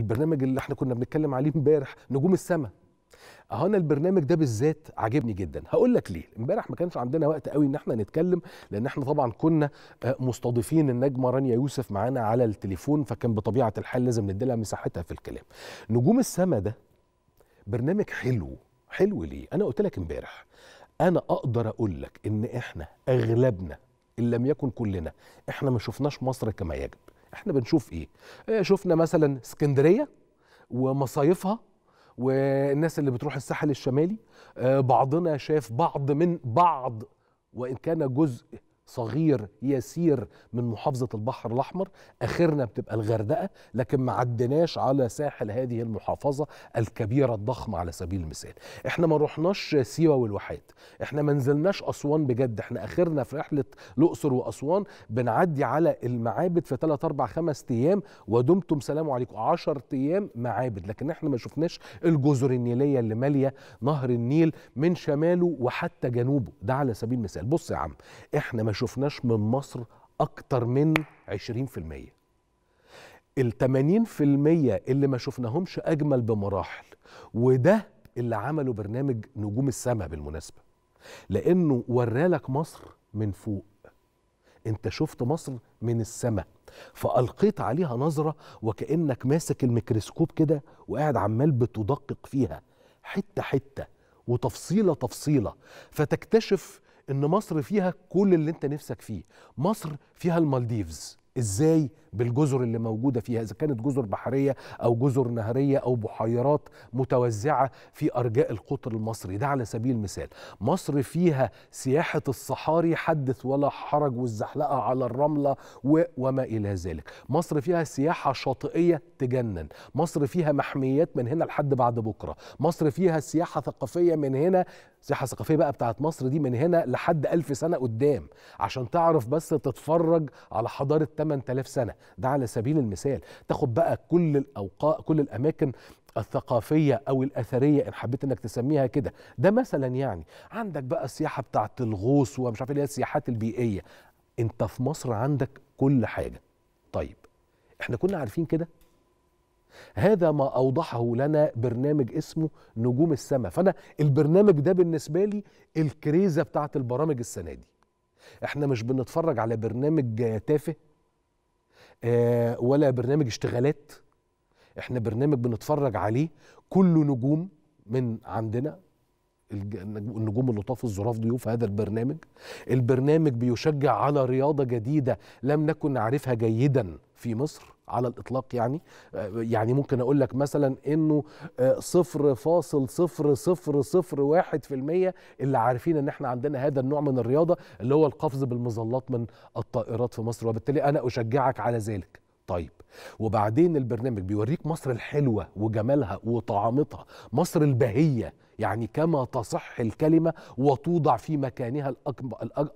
البرنامج اللي احنا كنا بنتكلم عليه امبارح نجوم السماء اهو انا البرنامج ده بالذات عاجبني جدا هقول لك ليه امبارح ما كانش عندنا وقت قوي ان احنا نتكلم لان احنا طبعا كنا آه، مستضيفين النجمه رانيا يوسف معانا على التليفون فكان بطبيعه الحال لازم نديلها مساحتها في الكلام نجوم السماء ده برنامج حلو حلو ليه انا قلت لك امبارح انا اقدر اقول لك ان احنا اغلبنا ان لم يكن كلنا احنا ما شفناش مصر كما يجب احنا بنشوف ايه آه، شفنا مثلا اسكندريه ومصايفها والناس اللي بتروح الساحل الشمالي آه، بعضنا شاف بعض من بعض وان كان جزء صغير يسير من محافظة البحر الأحمر آخرنا بتبقى الغردقة لكن ما عدناش على ساحل هذه المحافظة الكبيرة الضخمة على سبيل المثال احنا ما رحناش سيوة والواحات احنا ما نزلناش أسوان بجد احنا آخرنا في رحلة الأقصر وأسوان بنعدي على المعابد في 3 4 5 أيام ودمتم سلام عليكم 10 أيام معابد لكن احنا ما شفناش الجزر النيلية اللي مالية نهر النيل من شماله وحتى جنوبه ده على سبيل المثال بص يا عم احنا ما شفناش من مصر اكتر من 20% ال 80% اللي ما شفناهمش اجمل بمراحل وده اللي عملوا برنامج نجوم السماء بالمناسبه لانه ورالك مصر من فوق انت شفت مصر من السماء فالقيت عليها نظره وكانك ماسك الميكروسكوب كده وقاعد عمال بتدقق فيها حته حته وتفصيله تفصيله فتكتشف ان مصر فيها كل اللي انت نفسك فيه مصر فيها المالديفز ازاي بالجزر اللي موجوده فيها اذا كانت جزر بحريه او جزر نهريه او بحيرات متوزعه في ارجاء القطر المصري ده على سبيل المثال مصر فيها سياحه الصحاري حدث ولا حرج والزحلقه على الرمله و... وما الى ذلك مصر فيها سياحه شاطئيه تجنن مصر فيها محميات من هنا لحد بعد بكره مصر فيها سياحه ثقافيه من هنا سياحه ثقافيه بقى بتاعت مصر دي من هنا لحد ألف سنه قدام عشان تعرف بس تتفرج على حضاره 8000 سنه ده على سبيل المثال تاخد بقى كل الاوقات كل الاماكن الثقافية أو الأثرية إن حبيت إنك تسميها كده ده مثلا يعني عندك بقى السياحة بتاعة الغوص ومش عارف إيه اللي هي السياحات البيئية أنت في مصر عندك كل حاجة طيب إحنا كنا عارفين كده هذا ما أوضحه لنا برنامج اسمه نجوم السماء فأنا البرنامج ده بالنسبة لي الكريزة بتاعة البرامج السنة دي إحنا مش بنتفرج على برنامج تافه آه، ولا برنامج اشتغالات احنا برنامج بنتفرج عليه كله نجوم من عندنا النجوم اللطاف الظراف ضيوف هذا البرنامج البرنامج بيشجع على رياضة جديدة لم نكن نعرفها جيدا في مصر على الإطلاق يعني آه، يعني ممكن أقول لك مثلا إنه آه، صفر فاصل صفر صفر صفر واحد في المية اللي عارفين إن إحنا عندنا هذا النوع من الرياضة اللي هو القفز بالمظلات من الطائرات في مصر وبالتالي أنا أشجعك على ذلك طيب وبعدين البرنامج بيوريك مصر الحلوة وجمالها وطعامتها مصر البهية يعني كما تصح الكلمة وتوضع في مكانها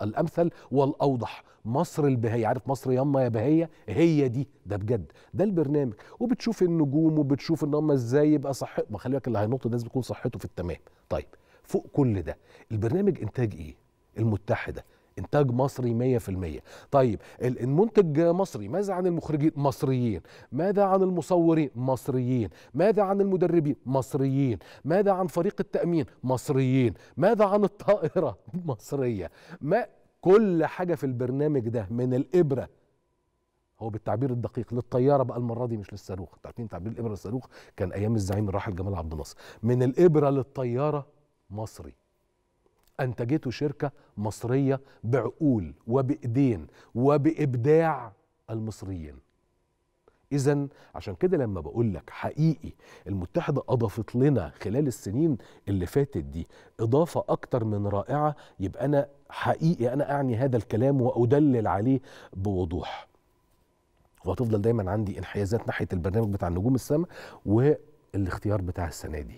الأمثل والأوضح مصر البهية عارف مصر يما يا بهية هي دي ده بجد ده البرنامج وبتشوف النجوم وبتشوف ان هم ازاي يبقى صح ما خلي بالك اللي هينط الناس لازم يكون صحته في التمام طيب فوق كل ده البرنامج انتاج ايه المتحده انتاج مصري 100% طيب المنتج مصري ماذا عن المخرجين مصريين ماذا عن المصورين مصريين ماذا عن المدربين مصريين ماذا عن فريق التأمين مصريين ماذا عن الطائرة مصرية ما كل حاجة في البرنامج ده من الإبرة هو بالتعبير الدقيق للطيارة بقى المرة دي مش للصاروخ عارفين تعبير الإبرة للصاروخ كان أيام الزعيم الراحل جمال عبد الناصر من الإبرة للطيارة مصري أنتجته شركة مصرية بعقول وبإيدين وبإبداع المصريين إذا عشان كده لما بقول لك حقيقي المتحدة أضافت لنا خلال السنين اللي فاتت دي إضافة أكتر من رائعة يبقى أنا حقيقي أنا أعني هذا الكلام وأدلل عليه بوضوح وهتفضل دايما عندي انحيازات ناحية البرنامج بتاع نجوم السماء والاختيار بتاع السنة دي